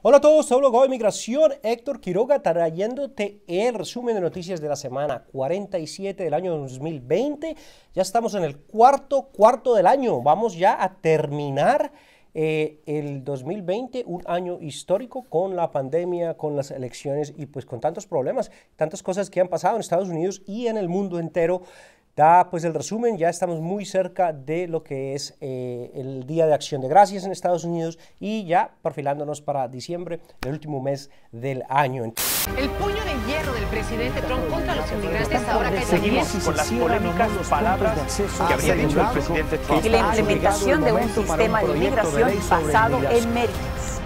Hola a todos, hablo de Migración, Héctor Quiroga trayéndote el resumen de noticias de la semana 47 del año 2020. Ya estamos en el cuarto cuarto del año, vamos ya a terminar eh, el 2020, un año histórico con la pandemia, con las elecciones y pues con tantos problemas, tantas cosas que han pasado en Estados Unidos y en el mundo entero. Da pues el resumen, ya estamos muy cerca de lo que es eh, el Día de Acción de Gracias en Estados Unidos y ya perfilándonos para diciembre, el último mes del año. El puño de hierro del presidente Trump contra los inmigrantes ahora que la de un sistema de inmigración basado en méritos.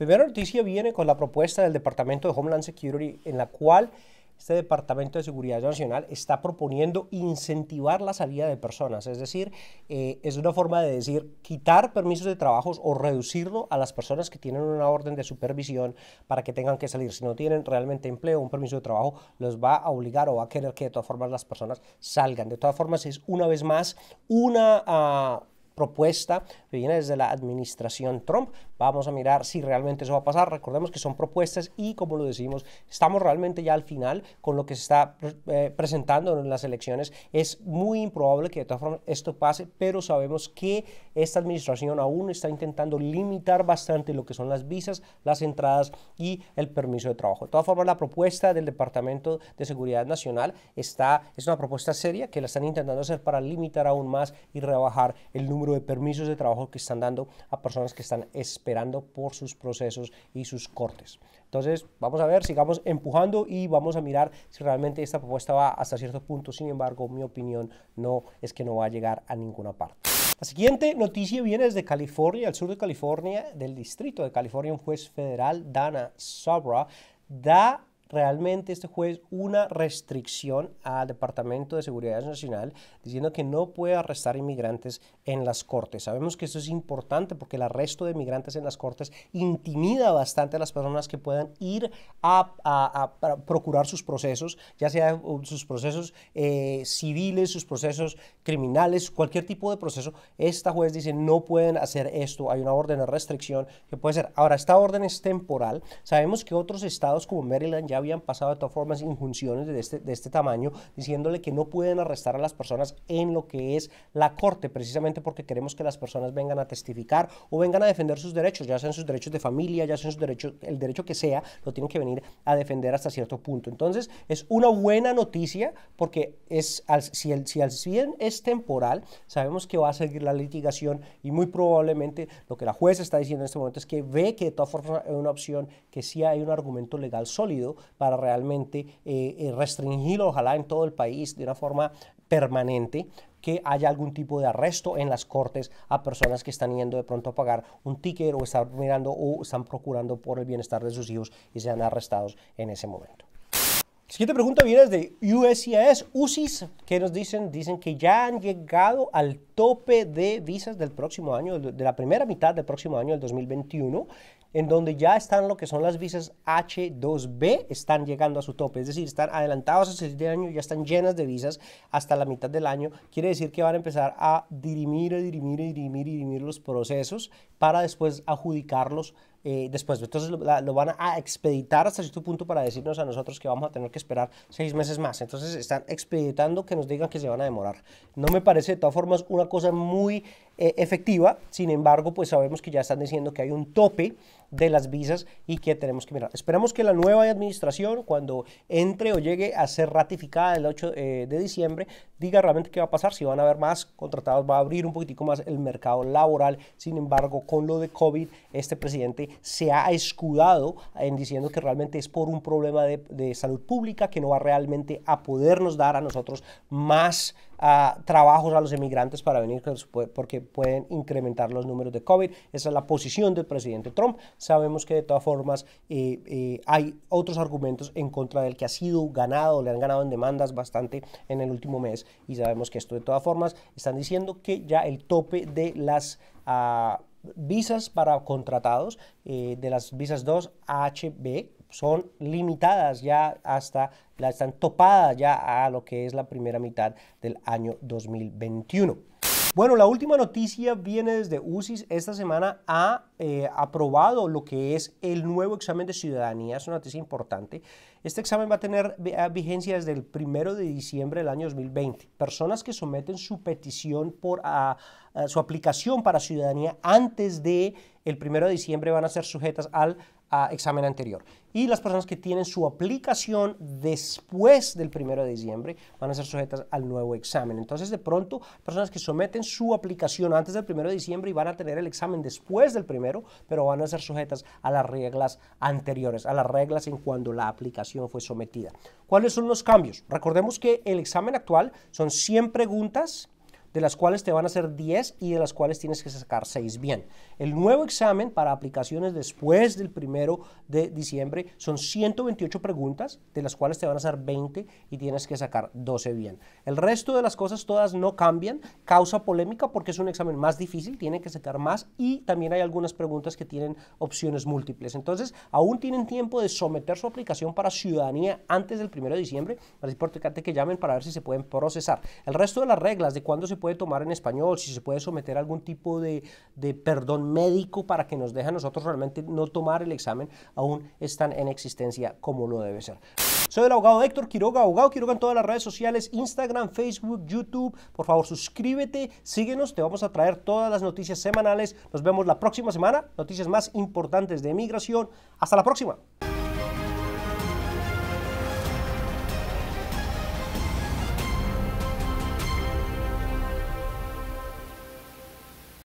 Primera noticia viene con la propuesta del Departamento de Homeland Security en la cual este Departamento de Seguridad Nacional está proponiendo incentivar la salida de personas, es decir, eh, es una forma de decir quitar permisos de trabajo o reducirlo a las personas que tienen una orden de supervisión para que tengan que salir. Si no tienen realmente empleo, un permiso de trabajo los va a obligar o va a querer que de todas formas las personas salgan. De todas formas, es una vez más una, ah, propuesta que viene desde la administración Trump. Vamos a mirar si realmente eso va a pasar. Recordemos que son propuestas y como lo decimos, estamos realmente ya al final con lo que se está eh, presentando en las elecciones. Es muy improbable que de todas formas esto pase, pero sabemos que esta administración aún está intentando limitar bastante lo que son las visas, las entradas y el permiso de trabajo. De todas formas, la propuesta del Departamento de Seguridad Nacional está, es una propuesta seria que la están intentando hacer para limitar aún más y rebajar el número de permisos de trabajo que están dando a personas que están esperando por sus procesos y sus cortes. Entonces, vamos a ver, sigamos empujando y vamos a mirar si realmente esta propuesta va hasta cierto punto. Sin embargo, mi opinión no es que no va a llegar a ninguna parte. La siguiente noticia viene desde California, al sur de California, del distrito de California. Un juez federal, Dana sobra da realmente este juez una restricción al Departamento de Seguridad Nacional diciendo que no puede arrestar inmigrantes en las Cortes. Sabemos que esto es importante porque el arresto de inmigrantes en las Cortes intimida bastante a las personas que puedan ir a, procurar sus procesos, ya sea uh, sus procesos eh, civiles, sus procesos criminales, cualquier tipo de proceso. Esta juez dice no pueden hacer esto, hay una orden de restricción que puede ser. Ahora, esta orden es temporal. Sabemos que otros estados como Maryland ya habían pasado de todas formas injunciones de este, de este tamaño, diciéndole que no pueden arrestar a las personas en lo que es la corte, precisamente porque queremos que las personas vengan a testificar o vengan a defender sus derechos, ya sean sus derechos de familia, ya sean sus derechos, el derecho que sea, lo tienen que venir a defender hasta cierto punto. Entonces, es una buena noticia porque es, si, el, si al bien es temporal, sabemos que va a seguir la litigación y muy probablemente lo que la jueza está diciendo en este momento es que ve que de todas formas es una opción, que si hay un argumento legal sólido para realmente restringir eh, eh, restringirlo, ojalá en todo el país, de una forma permanente que haya algún tipo de arresto en las cortes a personas que están yendo de pronto a pagar un ticket o están mirando o están procurando por el bienestar de sus hijos y sean arrestados en ese momento. Siguiente pregunta viene de USCIS, UCIS, que nos dicen, dicen que ya han llegado al tope de visas del próximo año, de la primera mitad del próximo año, del 2021, en donde ya están lo que son las visas H2B, están llegando a su tope, es decir, están adelantados a seis de año, ya están llenas de visas hasta la mitad del año, quiere decir que van a empezar a dirimir, dirimir, dirimir, dirimir los procesos para después adjudicarlos eh, después. Entonces lo, lo, van a expeditar hasta cierto punto para decirnos a nosotros que vamos a tener que esperar seis meses más. Entonces están expeditando que nos digan que se van a demorar. No me parece de todas formas una cosa muy eh, efectiva. Sin embargo, pues sabemos que ya están diciendo que hay un tope de las visas y que tenemos que mirar. Esperamos que la nueva administración, cuando entre o llegue a ser ratificada el 8 eh, de diciembre, diga realmente qué va a pasar, si van a haber más contratados, va a abrir un poquitico más el mercado laboral. Sin embargo, con lo de COVID, este presidente se ha escudado en diciendo que realmente es por un problema de, de salud pública que no va realmente a podernos dar a nosotros más trabajos a los emigrantes para venir porque pueden incrementar los números de COVID. Esa es la posición del presidente Trump. Sabemos que de todas formas eh, eh, hay otros argumentos en contra del que ha sido ganado, le han ganado en demandas bastante en el último mes y sabemos que esto de todas formas están diciendo que ya el tope de las... Ah, visas para contratados eh, de las visas 2 HB son limitadas ya hasta, la están topadas ya a lo que es la primera mitad del año 2021. Bueno, la última noticia viene desde UCIS. Esta semana ha eh, aprobado lo que es el nuevo examen de ciudadanía. Es una noticia importante. Este examen va a tener eh, vigencia desde el primero de diciembre del año 2020. Personas que someten su petición por su aplicación para ciudadanía antes de el primero de diciembre van a ser sujetas al examen anterior. Y las personas que tienen su aplicación después del 1 de diciembre van a ser sujetas al nuevo examen. Entonces, de pronto, personas que someten su aplicación antes del 1 de diciembre y van a tener el examen después del primero, pero van a ser sujetas a las reglas anteriores, a las reglas en cuando la aplicación fue sometida. ¿Cuáles son los cambios? Recordemos que el examen actual son 100 preguntas de las cuales te van a hacer 10 y de las cuales tienes que sacar 6 bien. El nuevo examen para aplicaciones después del primero de diciembre son 128 preguntas, de las cuales te van a hacer 20 y tienes que sacar 12 bien. El resto de las cosas todas no cambian, causa polémica porque es un examen más difícil, tienen que sacar más y también hay algunas preguntas que tienen opciones múltiples. Entonces, aún tienen tiempo de someter su aplicación para ciudadanía antes del 1 de diciembre. Es importante que llamen para ver si se pueden procesar. El resto de las reglas de cuándo se puede tomar en español, si se puede someter a algún tipo de, perdón médico para que nos deje a nosotros realmente no tomar el examen, aún están en existencia como lo debe ser. Soy el abogado Héctor Quiroga, abogado Quiroga en todas las redes sociales, Instagram, Facebook, YouTube. Por favor, suscríbete, síguenos, te vamos a traer todas las noticias semanales. Nos vemos la próxima semana, noticias más importantes de migración. Hasta la próxima.